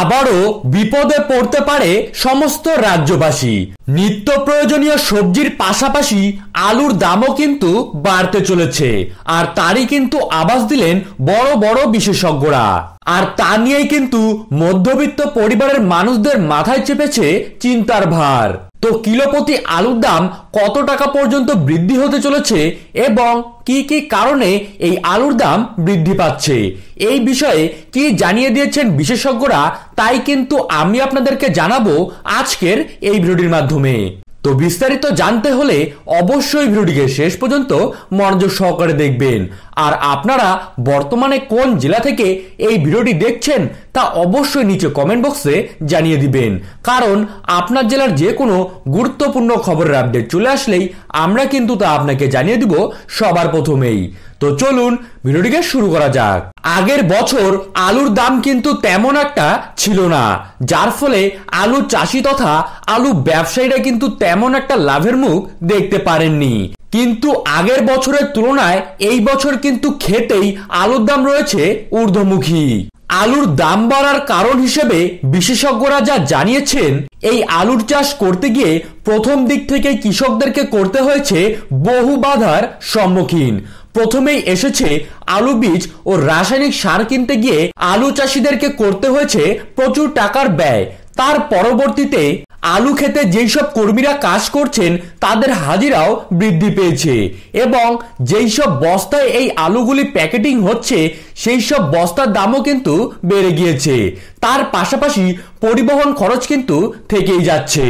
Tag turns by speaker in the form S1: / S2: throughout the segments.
S1: আবারও বিপদে পড়তে পারে সমস্ত রাজ্যবাসী নিত্য প্রয়োজনীয় সবজির পাশাপাশি আলুর দামও কিন্তু বাড়তে চলেছে আর তারই কিন্তু আবাস দিলেন বড় বড় বিশেষজ্ঞরা আর তা নিয়েই কিন্তু মধ্যবিত্ত পরিবারের মানুষদের মাথায় চেপেছে চিন্তার ভার তো কিলোপতি আলুর দাম কত টাকা পর্যন্ত বৃদ্ধি হতে চলেছে এবং কি কি কারণে এই আলুর দাম বৃদ্ধি পাচ্ছে এই বিষয়ে কি জানিয়ে দিয়েছেন বিশেষজ্ঞরা তাই কিন্তু আমি আপনাদেরকে জানাবো আজকের এই ভিডিওটির মাধ্যমে তো বিস্তারিত জানতে হলে অবশ্যই ভিডিওটিকে শেষ পর্যন্ত মনোযোগ সহকারে দেখবেন আর আপনারা বর্তমানে কোন জেলা থেকে এই ভিডিওটি দেখছেন তা অবশ্যই নিচে কমেন্ট বক্সে জানিয়ে দিবেন কারণ আপনার জেলার যে কোনো গুরুত্বপূর্ণ খবরের আপডেট চলে আসলেই আমরা কিন্তু তা আপনাকে জানিয়ে দিব সবার প্রথমেই তো চলুন ভিডিওটিকে শুরু করা যাক আগের বছর আলুর দাম কিন্তু তেমন একটা ছিল না যার ফলে আলু চাষি তথা আলু ব্যবসায়ীরা কিন্তু তেমন একটা লাভের মুখ দেখতে পারেননি কিন্তু আগের বছরের তুলনায় এই বছর কিন্তু খেতেই আলুর দাম রয়েছে ঊর্ধ্বমুখী আলুর দাম বাড়ার কারণ হিসেবে বিশেষজ্ঞরা যা জানিয়েছেন এই আলুর চাষ করতে গিয়ে প্রথম দিক থেকে কৃষকদেরকে করতে হয়েছে বহু বাধার সম্মুখীন প্রথমেই এসেছে আলু বীজ ও রাসায়নিক সার কিনতে গিয়ে আলু চাষিদেরকে করতে হয়েছে প্রচুর টাকার ব্যয় তার পরবর্তীতে আলু খেতে সব কর্মীরা কাজ করছেন তাদের হাজিরাও বৃদ্ধি পেয়েছে এবং যেই সব বস্তায় এই আলুগুলি প্যাকেটিং হচ্ছে সেই সব বস্তার দামও কিন্তু বেড়ে গিয়েছে তার পাশাপাশি পরিবহন খরচ কিন্তু থেকেই যাচ্ছে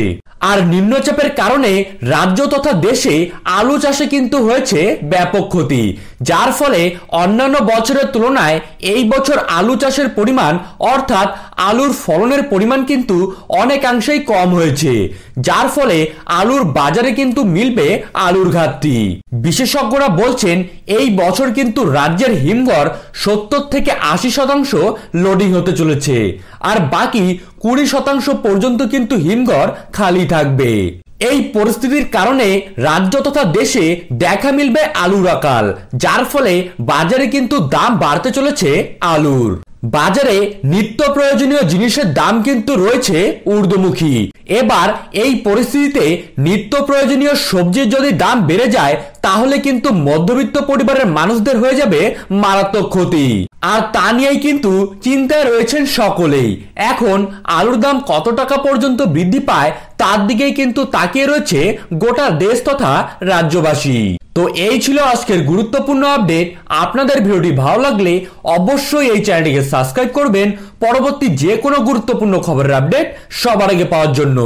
S1: আর নিম্নচাপের কারণে রাজ্য তথা দেশে আলু চাষে কিন্তু হয়েছে ব্যাপক ক্ষতি যার ফলে অন্যান্য বছরের তুলনায় এই বছর আলু চাষের পরিমাণ অর্থাৎ আলুর ফলনের পরিমাণ কিন্তু অনেকাংশেই কম হয়েছে যার ফলে আলুর বাজারে কিন্তু মিলবে আলুর ঘাটতি বিশেষজ্ঞরা বলছেন এই বছর কিন্তু রাজ্যের হিমঘর সত্তর থেকে আশি শতাংশ লোডিং হতে চলেছে আর বাকি কুড়ি শতাংশ পর্যন্ত কিন্তু হিমঘর খালি থাকবে এই পরিস্থিতির কারণে রাজ্য তথা দেশে দেখা মিলবে আলুর আকাল যার ফলে বাজারে কিন্তু দাম বাড়তে চলেছে আলুর বাজারে নিত্য প্রয়োজনীয় জিনিসের দাম কিন্তু রয়েছে ঊর্ধ্বমুখী এবার এই পরিস্থিতিতে নিত্য প্রয়োজনীয় সবজির যদি দাম বেড়ে যায় তাহলে কিন্তু মধ্যবিত্ত পরিবারের মানুষদের হয়ে যাবে মারাত্মক ক্ষতি আর তা নিয়েই কিন্তু চিন্তায় রয়েছেন সকলেই এখন আলুর দাম কত টাকা পর্যন্ত বৃদ্ধি পায় তার দিকেই কিন্তু তাকিয়ে রয়েছে গোটা দেশ তথা রাজ্যবাসী তো এই ছিল আজকের গুরুত্বপূর্ণ আপডেট আপনাদের ভিডিওটি ভালো লাগলে অবশ্যই এই চ্যানেলটিকে সাবস্ক্রাইব করবেন পরবর্তী যে কোনো গুরুত্বপূর্ণ খবরের আপডেট সবার আগে পাওয়ার জন্য